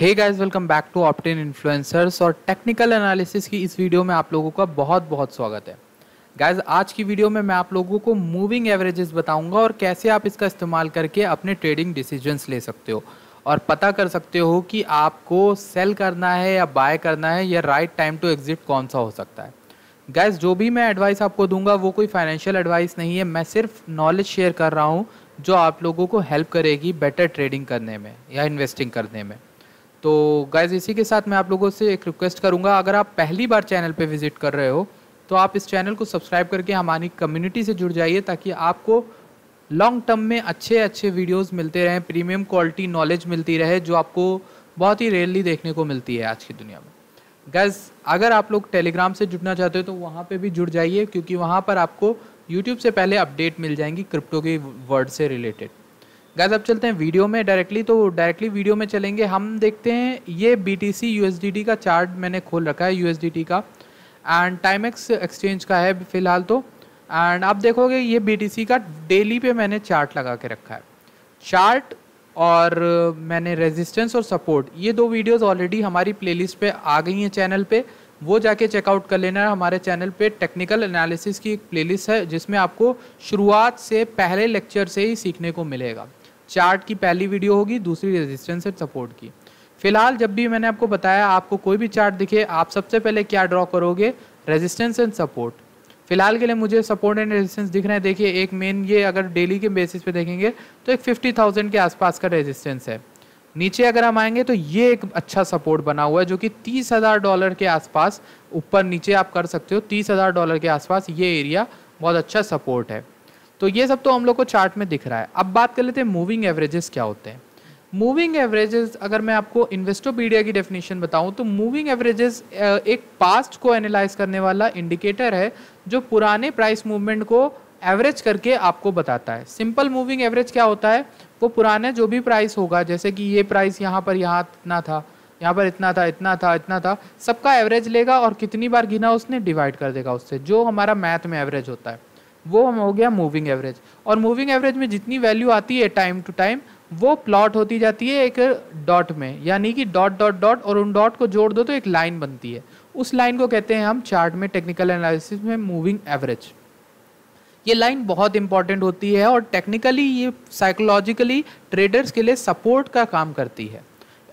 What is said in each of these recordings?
hey guys welcome back to option influencers और technical analysis की इस वीडियो में आप लोगों का बहुत बहुत स्वागत है गाइस आज की वीडियो में मैं आप लोगों को मूविंग एवरेजेस बताऊंगा और कैसे आप इसका इस्तेमाल करके अपने ट्रेडिंग डिसीजंस ले सकते हो और पता कर सकते हो कि आपको सेल करना है या बाय करना है या राइट टाइम टू एग्जिट कौन सा हो सकता है गैस जो भी मैं एडवाइस आपको दूंगा वो कोई फाइनेंशियल एडवाइस नहीं है मैं सिर्फ नॉलेज शेयर कर रहा हूँ जो आप लोगों को हेल्प करेगी बेटर ट्रेडिंग करने में या इन्वेस्टिंग करने में तो गाइज इसी के साथ मैं आप लोगों से एक रिक्वेस्ट करूँगा अगर आप पहली बार चैनल पर विजिट कर रहे हो तो आप इस चैनल को सब्सक्राइब करके हमारी कम्युनिटी से जुड़ जाइए ताकि आपको लॉन्ग टर्म में अच्छे अच्छे वीडियोस मिलते रहें प्रीमियम क्वालिटी नॉलेज मिलती रहे जो आपको बहुत ही रेयरली देखने को मिलती है आज की दुनिया में गैस अगर आप लोग टेलीग्राम से जुड़ना चाहते हो तो वहाँ पे भी जुड़ जाइए क्योंकि वहाँ पर आपको यूट्यूब से पहले अपडेट मिल जाएंगी क्रिप्टो के वर्ड से रिलेटेड गैस अब चलते हैं वीडियो में डायरेक्टली तो डायरेक्टली वीडियो में चलेंगे हम देखते हैं ये B T C U S D T का चार्ट मैंने खोल रखा है यू एस डी टी का एंड टाइमेक्स एक्सचेंज का है फिलहाल तो एंड आप देखोगे ये बी का डेली पे मैंने चार्ट लगा के रखा है चार्ट और मैंने रेजिस्टेंस और सपोर्ट ये दो वीडियोस ऑलरेडी हमारी प्लेलिस्ट पे आ गई हैं चैनल पे वो जाके चेकआउट कर लेना है हमारे चैनल पे टेक्निकल एनालिसिस की एक प्लेलिस्ट है जिसमें आपको शुरुआत से पहले लेक्चर से ही सीखने को मिलेगा चार्ट की पहली वीडियो होगी दूसरी रेजिस्टेंस एंड सपोर्ट की फिलहाल जब भी मैंने आपको बताया आपको कोई भी चार्ट दिखे आप सबसे पहले क्या ड्रॉ करोगे रेजिस्टेंस एंड सपोर्ट फिलहाल के लिए मुझे सपोर्ट एंड रेजिस्टेंस दिख रहे हैं देखिए एक मेन ये अगर डेली के बेसिस पे देखेंगे तो एक फिफ्टी थाउजेंड के आसपास का रेजिस्टेंस है नीचे अगर हम आएंगे तो ये एक अच्छा सपोर्ट बना हुआ है जो कि तीस हज़ार डॉलर के आसपास ऊपर नीचे आप कर सकते हो तीस हज़ार डॉलर के आसपास ये एरिया बहुत अच्छा सपोर्ट है तो ये सब तो हम लोग को चार्ट में दिख रहा है अब बात कर लेते हैं मूविंग एवरेजेस क्या होते हैं मूविंग एवरेजेस अगर मैं आपको इन्वेस्टोपीडिया की डेफिनेशन बताऊं तो मूविंग एवरेजेस एक पास्ट को एनालाइज करने वाला इंडिकेटर है जो पुराने प्राइस मूवमेंट को एवरेज करके आपको बताता है सिंपल मूविंग एवरेज क्या होता है वो पुराने जो भी प्राइस होगा जैसे कि ये प्राइस यहाँ पर यहाँ इतना था यहाँ पर इतना था इतना था इतना था सबका एवरेज लेगा और कितनी बार गिना उसने डिवाइड कर देगा उससे जो हमारा मैथ में एवरेज होता है वो हम हो गया मूविंग एवरेज और मूविंग एवरेज में जितनी वैल्यू आती है टाइम टू टाइम वो प्लॉट होती जाती है एक डॉट में यानी कि डॉट डॉट डॉट और उन डॉट को जोड़ दो तो एक लाइन बनती है उस लाइन को कहते हैं हम चार्ट में टेक्निकल एनालिसिस में मूविंग एवरेज ये लाइन बहुत इंपॉर्टेंट होती है और टेक्निकली ये साइकोलॉजिकली ट्रेडर्स के लिए सपोर्ट का काम करती है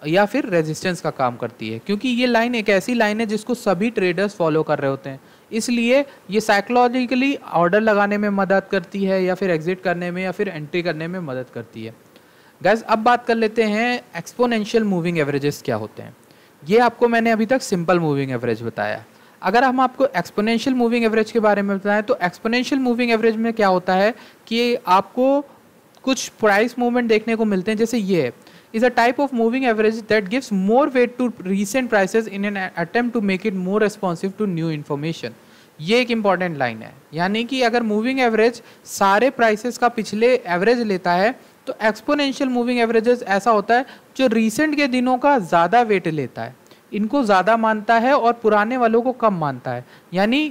या फिर रेजिस्टेंस का काम करती है क्योंकि ये लाइन एक ऐसी लाइन है जिसको सभी ट्रेडर्स फॉलो कर रहे होते हैं इसलिए ये साइकोलॉजिकली ऑर्डर लगाने में मदद करती है या फिर एग्जिट करने में या फिर एंट्री करने में मदद करती है गैस अब बात कर लेते हैं एक्सपोनेंशियल मूविंग एवरेजेस क्या होते हैं ये आपको मैंने अभी तक सिंपल मूविंग एवरेज बताया अगर हम आपको एक्सपोनेंशियल मूविंग एवरेज के बारे में बताएं तो एक्सपोनेंशियल मूविंग एवरेज में क्या होता है कि आपको कुछ प्राइस मूवमेंट देखने को मिलते हैं जैसे ये is a type of moving average that gives more weight to recent prices in an attempt to make it more responsive to new information ये एक इम्पॉर्टेंट लाइन है यानी कि अगर मूविंग एवरेज सारे प्राइसेस का पिछले एवरेज लेता है तो एक्सपोनेंशियल मूविंग एवरेजेस ऐसा होता है जो रीसेंट के दिनों का ज़्यादा वेट लेता है इनको ज़्यादा मानता है और पुराने वालों को कम मानता है यानी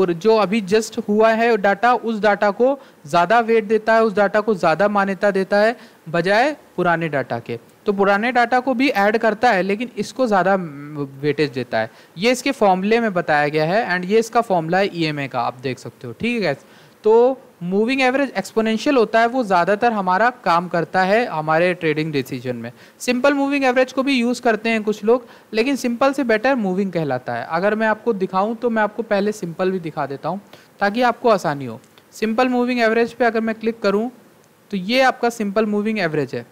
जो अभी जस्ट हुआ है डाटा उस डाटा को ज़्यादा वेट देता है उस डाटा को ज़्यादा मान्यता देता है बजाय पुराने डाटा के तो पुराने डाटा को भी ऐड करता है लेकिन इसको ज़्यादा वेटेज देता है ये इसके फॉर्मूले में बताया गया है एंड ये इसका फॉर्मूला है ई e का आप देख सकते हो ठीक है तो मूविंग एवरेज एक्सपोनेंशियल होता है वो ज़्यादातर हमारा काम करता है हमारे ट्रेडिंग डिसीजन में सिंपल मूविंग एवरेज को भी यूज़ करते हैं कुछ लोग लेकिन सिंपल से बेटर मूविंग कहलाता है अगर मैं आपको दिखाऊं तो मैं आपको पहले सिंपल भी दिखा देता हूं ताकि आपको आसानी हो सिंपल मूविंग एवरेज पे अगर मैं क्लिक करूँ तो ये आपका सिंपल मूविंग एवरेज है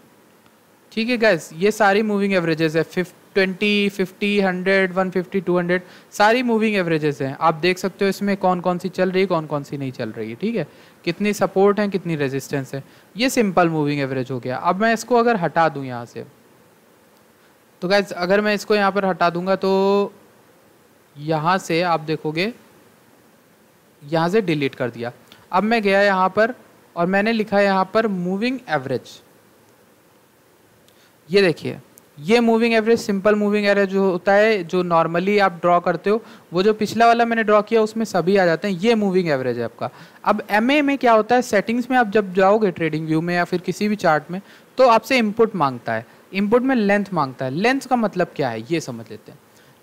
ठीक है गैस ये सारी मूविंग एवरेजेस है फिफ twenty fifty hundred one fifty two hundred सारी मूविंग एवरेजेस हैं आप देख सकते हो इसमें कौन कौन सी चल रही है कौन कौन सी नहीं चल रही है ठीक है कितनी सपोर्ट है कितनी रेजिस्टेंस है ये सिंपल मूविंग एवरेज हो गया अब मैं इसको अगर हटा दूँ यहाँ से तो गैस अगर मैं इसको यहाँ पर हटा दूंगा तो यहाँ से आप देखोगे यहाँ से डिलीट कर दिया अब मैं गया यहाँ पर और मैंने लिखा यहाँ पर मूविंग एवरेज ये देखिए ये moving average simple moving average जो होता है जो नॉर्मली आप ड्रॉ करते हो वो जो पिछला वाला मैंने ड्रॉ किया उसमें सभी आ जाते हैं ये मूविंग एवरेज है आपका अब एम में क्या होता है सेटिंग्स में आप जब जाओगे ट्रेडिंग व्यू में या फिर किसी भी चार्ट में तो आपसे इनपुट मांगता है इनपुट में लेंथ मांगता है लेंथ का मतलब क्या है ये समझ लेते हैं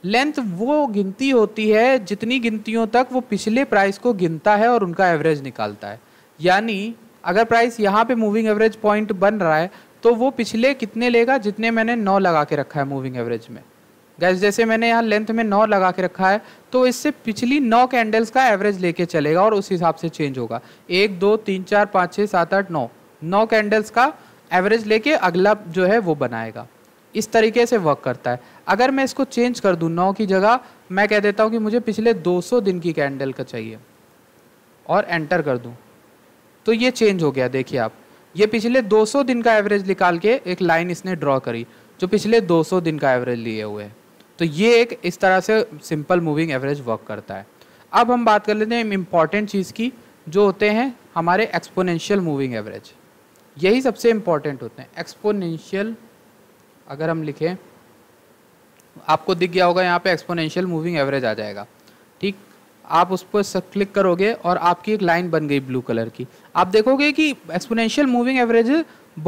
लेंथ वो गिनती होती है जितनी गिनतियों तक वो पिछले प्राइस को गिनता है और उनका एवरेज निकालता है यानी अगर प्राइस यहाँ पे मूविंग एवरेज पॉइंट बन रहा है तो वो पिछले कितने लेगा जितने मैंने नौ लगा के रखा है मूविंग एवरेज में गैस जैसे मैंने यहाँ लेंथ में नौ लगा के रखा है तो इससे पिछली नौ कैंडल्स का एवरेज लेके चलेगा और उस हिसाब से चेंज होगा एक दो तीन चार पाँच छः सात आठ नौ नौ कैंडल्स का एवरेज लेके अगला जो है वो बनाएगा इस तरीके से वर्क करता है अगर मैं इसको चेंज कर दूँ नौ की जगह मैं कह देता हूँ कि मुझे पिछले दो दिन की कैंडल का चाहिए और एंटर कर दूँ तो ये चेंज हो गया देखिए आप ये पिछले 200 दिन का एवरेज निकाल के एक लाइन इसने ड्रॉ करी जो पिछले 200 दिन का एवरेज लिए हुए है तो ये एक इस तरह से सिंपल मूविंग एवरेज वर्क करता है अब हम बात कर लेते हैं इम्पॉर्टेंट चीज़ की जो होते हैं हमारे एक्सपोनेंशियल मूविंग एवरेज यही सबसे इम्पॉर्टेंट होते हैं एक्सपोनेंशियल अगर हम लिखें आपको दिख गया होगा यहाँ पे एक्सपोनेंशियल मूविंग एवरेज आ जाएगा ठीक आप उस पर क्लिक करोगे और आपकी एक लाइन बन गई ब्लू कलर की आप देखोगे कि एक्सपोनेंशियल मूविंग एवरेज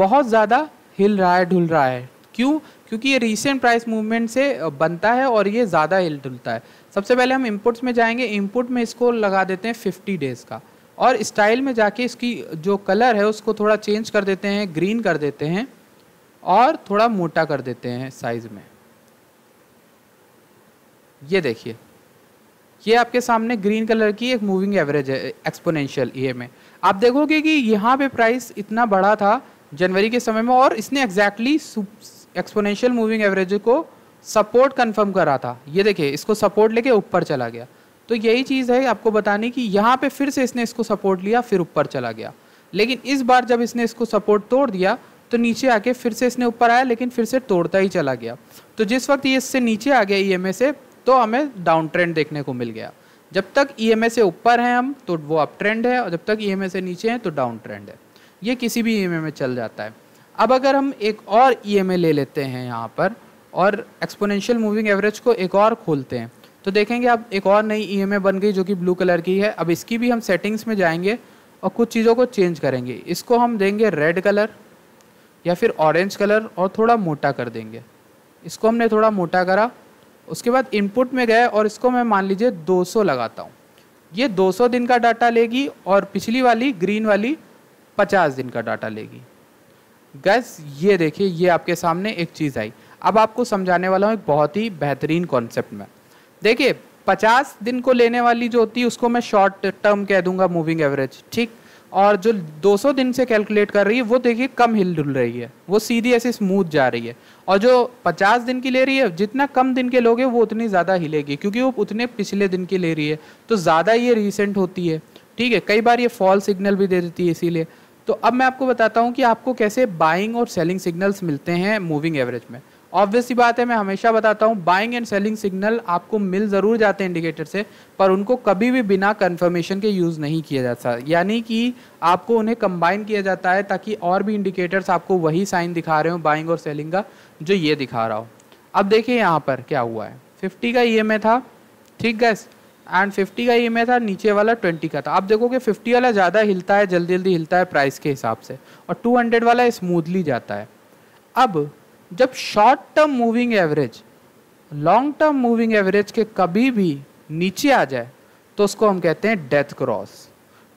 बहुत ज़्यादा हिल रहा है ढुल रहा है क्यों क्योंकि ये रिसेंट प्राइस मूवमेंट से बनता है और ये ज़्यादा हिल ढुलता है सबसे पहले हम इनपुट्स में जाएंगे इनपुट में इसको लगा देते हैं फिफ्टी डेज़ का और स्टाइल में जाके इसकी जो कलर है उसको थोड़ा चेंज कर देते हैं ग्रीन कर देते हैं और थोड़ा मोटा कर देते हैं साइज़ में ये देखिए ये आपके सामने ग्रीन कलर की एक मूविंग एवरेज है एक्सपोनेंशियल ई में आप देखोगे कि यहाँ पे प्राइस इतना बड़ा था जनवरी के समय में और इसने एग्जैक्टली एक्सपोनेंशियल मूविंग एवरेज को सपोर्ट कंफर्म करा था ये देखिए इसको सपोर्ट लेके ऊपर चला गया तो यही चीज़ है आपको बताने की यहाँ पे फिर से इसने इसको सपोर्ट लिया फिर ऊपर चला गया लेकिन इस बार जब इसने इसको सपोर्ट तोड़ दिया तो नीचे आके फिर से इसने ऊपर आया लेकिन फिर से तोड़ता ही चला गया तो जिस वक्त ये इससे नीचे आ गया ई e से तो हमें डाउन ट्रेंड देखने को मिल गया जब तक ई e से ऊपर हैं हम तो वो अप ट्रेंड है और जब तक ई e से नीचे हैं तो डाउन ट्रेंड है ये किसी भी ई e में चल जाता है अब अगर हम एक और ई ले लेते हैं यहाँ पर और एक्सपोनेंशियल मूविंग एवरेज को एक और खोलते हैं तो देखेंगे अब एक और नई ई बन गई जो कि ब्लू कलर की है अब इसकी भी हम सेटिंग्स में जाएंगे और कुछ चीज़ों को चेंज करेंगे इसको हम देंगे रेड कलर या फिर ऑरेंज कलर और थोड़ा मोटा कर देंगे इसको हमने थोड़ा मोटा करा उसके बाद इनपुट में गए और इसको मैं मान लीजिए 200 लगाता हूँ ये 200 दिन का डाटा लेगी और पिछली वाली ग्रीन वाली 50 दिन का डाटा लेगी गैस ये देखिए ये आपके सामने एक चीज़ आई अब आपको समझाने वाला हूँ एक बहुत ही बेहतरीन कॉन्सेप्ट में देखिए 50 दिन को लेने वाली जो होती है उसको मैं शॉर्ट टर्म कह दूंगा मूविंग एवरेज ठीक और जो 200 दिन से कैलकुलेट कर रही है वो देखिए कम हिल डुल रही है वो सीधी ऐसे स्मूथ जा रही है और जो 50 दिन की ले रही है जितना कम दिन के लोगे वो उतनी ज़्यादा हिलेगी क्योंकि वो उतने पिछले दिन की ले रही है तो ज़्यादा ये रिसेंट होती है ठीक है कई बार ये फॉल सिग्नल भी दे देती है इसीलिए तो अब मैं आपको बताता हूँ कि आपको कैसे बाइंग और सेलिंग सिग्नल्स मिलते हैं मूविंग एवरेज में ऑब्वियसली बात है मैं हमेशा बताता हूँ बाइंग एंड सेलिंग सिग्नल आपको मिल ज़रूर जाते हैं इंडिकेटर से पर उनको कभी भी बिना कंफर्मेशन के यूज़ नहीं किया जाता यानी कि आपको उन्हें कंबाइन किया जाता है ताकि और भी इंडिकेटर्स आपको वही साइन दिखा रहे हो बाइंग और सेलिंग का जो ये दिखा रहा हो अब देखिए यहाँ पर क्या हुआ है फिफ्टी का ई e था ठीक गैस एंड फिफ्टी का ई e था नीचे वाला ट्वेंटी का था आप देखो कि फिफ्टी वाला ज़्यादा हिलता है जल्दी जल्दी हिलता है प्राइस के हिसाब से और टू हंड्रेड वाला स्मूथली जाता है अब जब short term moving average long term moving average के कभी भी नीचे आ जाए तो उसको हम कहते हैं डेथ क्रॉस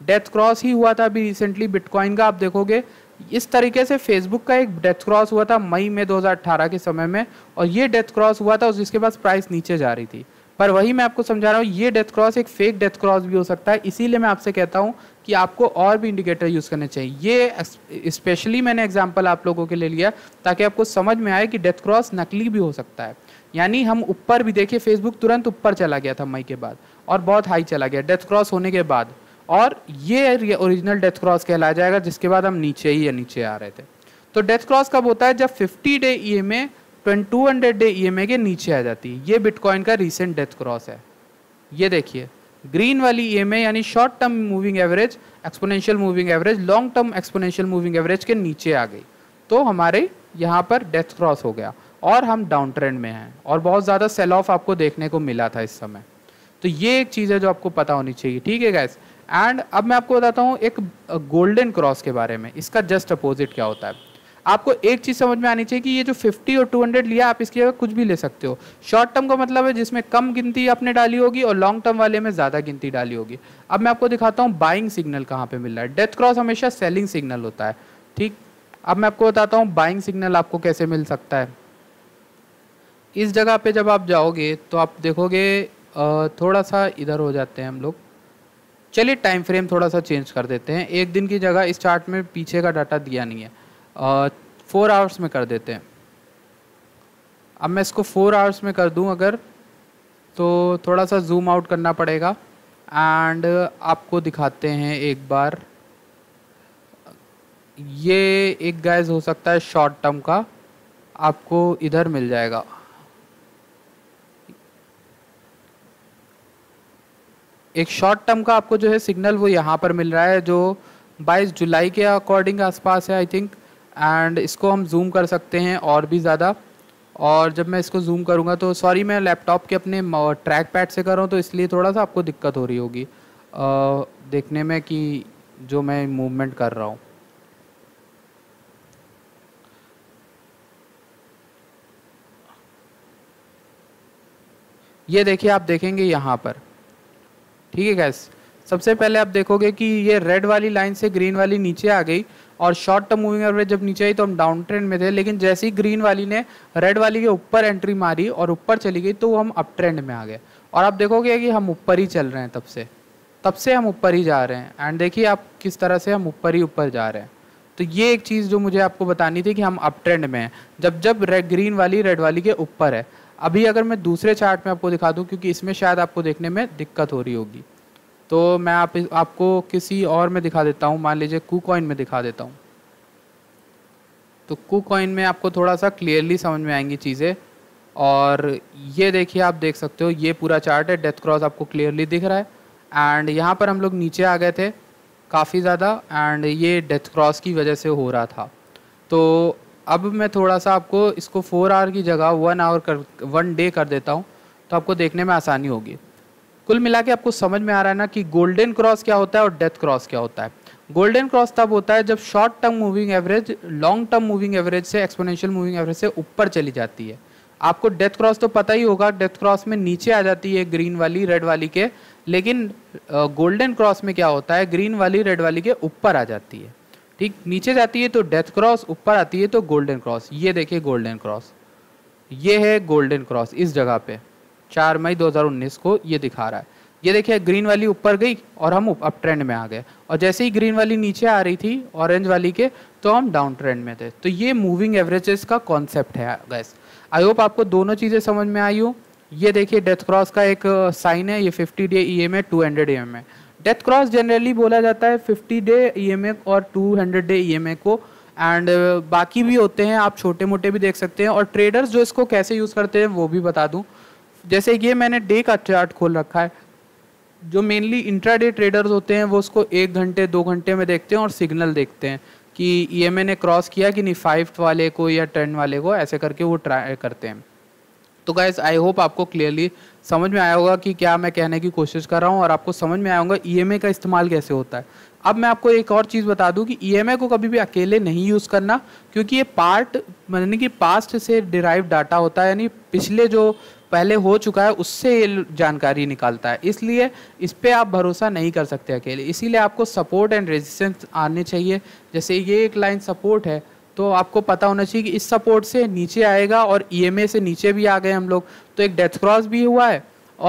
डेथ क्रॉस ही हुआ था अभी रिसेंटली बिटकॉइन का आप देखोगे इस तरीके से फेसबुक का एक डेथ क्रॉस हुआ था मई में 2018 के समय में और ये डेथ क्रॉस हुआ था जिसके पास प्राइस नीचे जा रही थी पर वही मैं आपको समझा रहा हूँ ये डेथ क्रॉस एक फेक डेथ क्रॉस भी हो सकता है इसीलिए मैं आपसे कहता हूँ कि आपको और भी इंडिकेटर यूज़ करने चाहिए ये स्पेशली मैंने एग्जाम्पल आप लोगों के लिए लिया ताकि आपको समझ में आए कि डेथ क्रॉस नकली भी हो सकता है यानी हम ऊपर भी देखिए फेसबुक तुरंत ऊपर चला गया था मई के बाद और बहुत हाई चला गया डेथ क्रॉस होने के बाद और ये ओरिजिनल डेथ क्रॉस कहलाया जाएगा जिसके बाद हम नीचे ही या नीचे आ रहे थे तो डेथ क्रॉस कब होता है जब 50 day E M A two hundred day E M A के नीचे आ जाती है ये बिटकॉइन का रिसेंट डेथ क्रॉस है ये देखिए ग्रीन वाली ई एम यानी short term moving average exponential moving average long term exponential moving average के नीचे आ गई तो हमारे यहाँ पर डेथ क्रॉस हो गया और हम डाउन ट्रेंड में हैं और बहुत ज़्यादा सेल ऑफ आपको देखने को मिला था इस समय तो ये एक चीज़ है जो आपको पता होनी चाहिए ठीक है गैस एंड अब मैं आपको बताता हूँ एक गोल्डन क्रॉस के बारे में इसका जस्ट अपोजिट क्या होता है आपको एक चीज़ समझ में आनी चाहिए कि ये जो 50 और 200 लिया आप इसकी जगह कुछ भी ले सकते हो शॉर्ट टर्म का मतलब है जिसमें कम गिनती आपने डाली होगी और लॉन्ग टर्म वाले में ज़्यादा गिनती डाली होगी अब मैं आपको दिखाता हूँ बाइंग सिग्नल कहाँ पर मिल रहा है डेथ क्रॉस हमेशा सेलिंग सिग्नल होता है ठीक अब मैं आपको बताता हूँ बाइंग सिग्नल आपको कैसे मिल सकता है इस जगह पे जब आप जाओगे तो आप देखोगे थोड़ा सा इधर हो जाते हैं हम लोग चलिए टाइम फ्रेम थोड़ा सा चेंज कर देते हैं एक दिन की जगह इस चार्ट में पीछे का डाटा दिया नहीं है फोर आवर्स में कर देते हैं अब मैं इसको फोर आवर्स में कर दूं अगर तो थोड़ा सा जूम आउट करना पड़ेगा एंड आपको दिखाते हैं एक बार ये एक गैज हो सकता है शॉर्ट टर्म का आपको इधर मिल जाएगा एक शॉर्ट टर्म का आपको जो है सिग्नल वो यहाँ पर मिल रहा है जो 22 जुलाई के अकॉर्डिंग आसपास है आई थिंक एंड इसको हम जूम कर सकते हैं और भी ज़्यादा और जब मैं इसको जूम करूँगा तो सॉरी मैं लैपटॉप के अपने ट्रैक पैड से कर रहा हूँ तो इसलिए थोड़ा सा आपको दिक्कत हो रही होगी देखने में कि जो मैं मूवमेंट कर रहा हूँ ये देखिए आप देखेंगे यहाँ पर ठीक है कैसे सबसे पहले आप देखोगे कि ये रेड वाली लाइन से ग्रीन वाली नीचे आ गई और शॉर्ट टर्म मूविंग एवरेज जब नीचे आई तो हम डाउन ट्रेंड में थे लेकिन जैसे ही ग्रीन वाली ने रेड वाली के ऊपर एंट्री मारी और ऊपर चली गई तो हम अप ट्रेंड में आ गए और आप देखोगे कि हम ऊपर ही चल रहे हैं तब से तब से हम ऊपर ही जा रहे हैं एंड देखिए आप किस तरह से हम ऊपर ही ऊपर जा रहे हैं तो ये एक चीज़ जो मुझे आपको बतानी थी कि हम अप ट्रेंड में हैं जब जब रेड ग्रीन वाली रेड वाली के ऊपर है अभी अगर मैं दूसरे चार्ट में आपको दिखा दूँ क्योंकि इसमें शायद आपको देखने में दिक्कत हो रही होगी तो मैं आप आपको किसी और में दिखा देता हूँ मान लीजिए कू कॉइन में दिखा देता हूँ तो कू कॉइन में आपको थोड़ा सा क्लियरली समझ में आएंगी चीज़ें और ये देखिए आप देख सकते हो ये पूरा चार्ट है डेथ क्रॉस आपको क्लियरली दिख रहा है एंड यहाँ पर हम लोग नीचे आ गए थे काफ़ी ज़्यादा एंड ये डेथ क्रॉस की वजह से हो रहा था तो अब मैं थोड़ा सा आपको इसको फोर आवर की जगह वन आवर कर वन डे कर देता हूँ तो आपको देखने में आसानी होगी कुल मिला के आपको समझ में आ रहा है ना कि गोल्डन क्रॉस क्या होता है और डेथ क्रॉस क्या होता है गोल्डन क्रॉस तब होता है जब short term moving average long term moving average से एक्सपोनेंशियल मूविंग एवरेज से ऊपर चली जाती है आपको डेथ क्रॉस तो पता ही होगा डेथ क्रॉस में नीचे आ जाती है ग्रीन वाली रेड वाली के लेकिन गोल्डन क्रॉस में क्या होता है ग्रीन वाली रेड वाली के ऊपर आ जाती है ठीक नीचे जाती है तो डेथ क्रॉस ऊपर आती है तो गोल्डन क्रॉस ये देखिए गोल्डन क्रॉस ये है गोल्डन क्रॉस इस जगह पे चार मई 2019 को ये दिखा रहा है ये देखिए ग्रीन वाली ऊपर गई और हम अप ट्रेंड में आ गए और जैसे ही ग्रीन वाली नीचे आ रही थी ऑरेंज वाली के तो हम डाउन ट्रेंड में थे तो ये मूविंग एवरेजेस का कॉन्सेप्ट है गैस आई होप आपको दोनों चीज़ें समझ में आई हूँ ये देखिए डेथ क्रॉस का एक साइन है ये fifty day E M A two hundred E M A death cross generally बोला जाता है fifty day E M A और two hundred day E M A को एंड बाकी भी होते हैं आप छोटे मोटे भी देख सकते हैं और ट्रेडर्स जो इसको कैसे यूज़ करते हैं वो भी बता दूँ जैसे ये मैंने डे का चार्ट खोल रखा है जो मेनली इंट्रा ट्रेडर्स होते हैं वो उसको एक घंटे दो घंटे में देखते हैं और सिग्नल देखते हैं कि ई e एम ने क्रॉस किया कि नहीं फाइव वाले को या टेन वाले को ऐसे करके वो ट्राई करते हैं तो गाइज आई होप आपको क्लियरली समझ में आया होगा कि क्या मैं कहने की कोशिश कर रहा हूँ और आपको समझ में आया होगा ई e का इस्तेमाल कैसे होता है अब मैं आपको एक और चीज़ बता दूँ कि ई e को कभी भी अकेले नहीं यूज़ करना क्योंकि ये पार्ट यानी कि पास्ट से डिराइव डाटा होता है यानी पिछले जो पहले हो चुका है उससे ये जानकारी निकालता है इसलिए इस पर आप भरोसा नहीं कर सकते अकेले इसीलिए आपको सपोर्ट एंड रेजिस्टेंस आने चाहिए जैसे ये एक लाइन सपोर्ट है तो आपको पता होना चाहिए कि इस सपोर्ट से नीचे आएगा और ई e से नीचे भी आ गए हम लोग तो एक डेथ क्रॉस भी हुआ है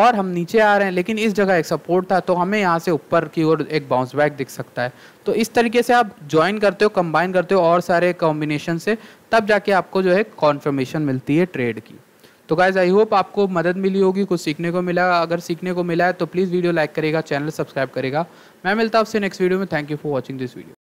और हम नीचे आ रहे हैं लेकिन इस जगह एक सपोर्ट था तो हमें यहाँ से ऊपर की ओर एक बाउंस बैक दिख सकता है तो इस तरीके से आप ज्वाइन करते हो कंबाइन करते हो और सारे कॉम्बिनेशन से तब जाके आपको जो है कॉन्फर्मेशन मिलती है ट्रेड की तो गाइज आई होप आपको मदद मिली होगी कुछ सीखने को मिला अगर सीखने को मिला है तो प्लीज़ वीडियो लाइक करेगा चैनल सब्सक्राइब करेगा मैं मिलता हूँ आपसे नेक्स्ट वीडियो में thank you for watching this video